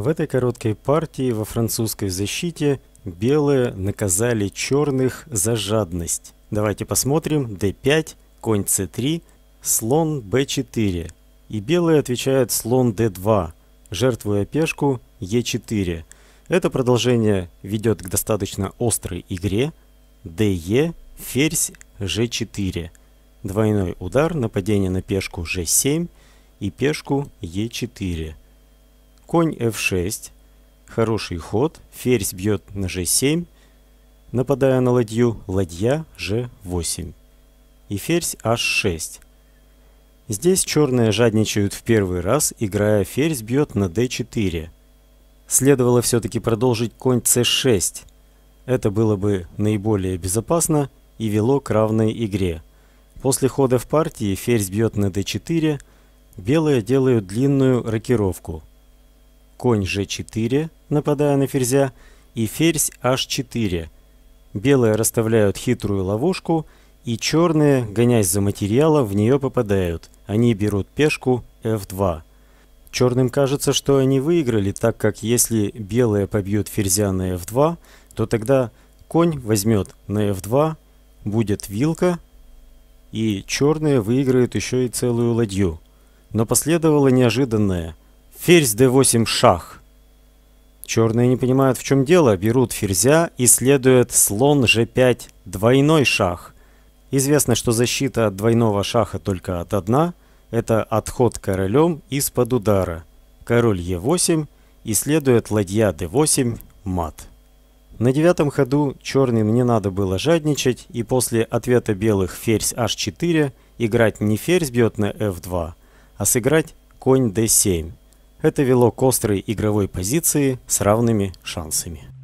В этой короткой партии во французской защите белые наказали черных за жадность. Давайте посмотрим. d5, конь c3, слон b4. И белые отвечают слон d2, жертвуя пешку e4. Это продолжение ведет к достаточно острой игре. de, ферзь g4. Двойной удар, нападение на пешку g7 и пешку e4. Конь f6. Хороший ход. Ферзь бьет на g7. Нападая на ладью, ладья g8. И ферзь h6. Здесь черные жадничают в первый раз, играя ферзь бьет на d4. Следовало все-таки продолжить конь c6. Это было бы наиболее безопасно и вело к равной игре. После хода в партии ферзь бьет на d4, белые делают длинную рокировку – конь g4, нападая на ферзя, и ферзь h4. Белые расставляют хитрую ловушку, и черные, гонясь за материалом, в нее попадают. Они берут пешку f2. Черным кажется, что они выиграли, так как если белые побьют ферзя на f2, то тогда конь возьмет на f2, будет вилка, и черные выиграют еще и целую ладью. Но последовало неожиданное. Ферзь d8 шах. Черные не понимают, в чем дело, берут ферзя и следует слон g5 двойной шах. Известно, что защита от двойного шаха только от одна. Это отход королем из-под удара. Король e8 и следует ладья d8 мат. На девятом ходу черным не надо было жадничать, и после ответа белых ферзь h4 играть не ферзь бьет на f2, а сыграть конь d7. Это вело к острой игровой позиции с равными шансами.